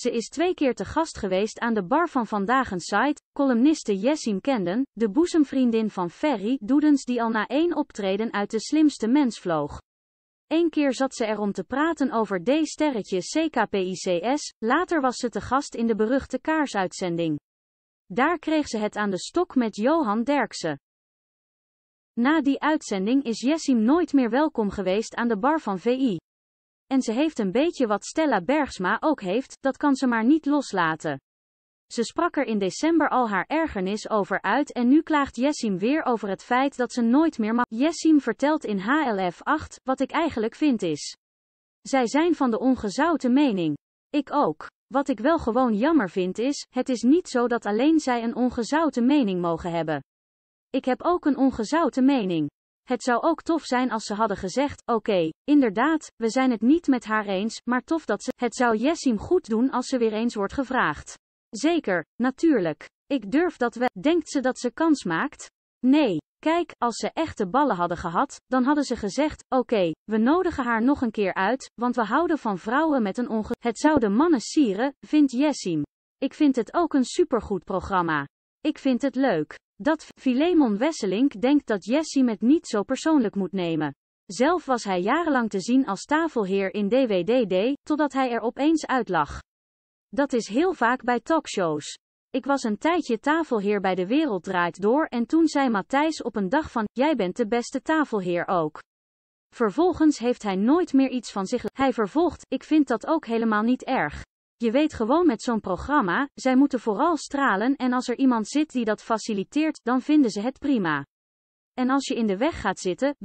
Ze is twee keer te gast geweest aan de bar van vandaag een site, columniste Jessim Kenden, de boezemvriendin van Ferry Doedens die al na één optreden uit de slimste mens vloog. Eén keer zat ze er om te praten over D-sterretje CKPICS, later was ze te gast in de beruchte kaarsuitzending. Daar kreeg ze het aan de stok met Johan Derksen. Na die uitzending is Jessim nooit meer welkom geweest aan de bar van VI. En ze heeft een beetje wat Stella Bergsma ook heeft, dat kan ze maar niet loslaten. Ze sprak er in december al haar ergernis over uit en nu klaagt Jessim weer over het feit dat ze nooit meer mag. Jessim vertelt in HLF 8, wat ik eigenlijk vind is. Zij zijn van de ongezouten mening. Ik ook. Wat ik wel gewoon jammer vind is, het is niet zo dat alleen zij een ongezouten mening mogen hebben. Ik heb ook een ongezouten mening. Het zou ook tof zijn als ze hadden gezegd, oké, inderdaad, we zijn het niet met haar eens, maar tof dat ze, het zou Jessim goed doen als ze weer eens wordt gevraagd. Zeker, natuurlijk. Ik durf dat we, denkt ze dat ze kans maakt? Nee. Kijk, als ze echte ballen hadden gehad, dan hadden ze gezegd, oké, we nodigen haar nog een keer uit, want we houden van vrouwen met een onge... Het zou de mannen sieren, vindt Jessim. Ik vind het ook een supergoed programma. Ik vind het leuk. Dat Filemon Wesselink denkt dat Jessie met niet zo persoonlijk moet nemen. Zelf was hij jarenlang te zien als tafelheer in DWDD, totdat hij er opeens uitlag. Dat is heel vaak bij talkshows. Ik was een tijdje tafelheer bij De Wereld Draait Door en toen zei Matthijs op een dag van, jij bent de beste tafelheer ook. Vervolgens heeft hij nooit meer iets van zich. Hij vervolgt, ik vind dat ook helemaal niet erg. Je weet gewoon met zo'n programma, zij moeten vooral stralen en als er iemand zit die dat faciliteert, dan vinden ze het prima. En als je in de weg gaat zitten,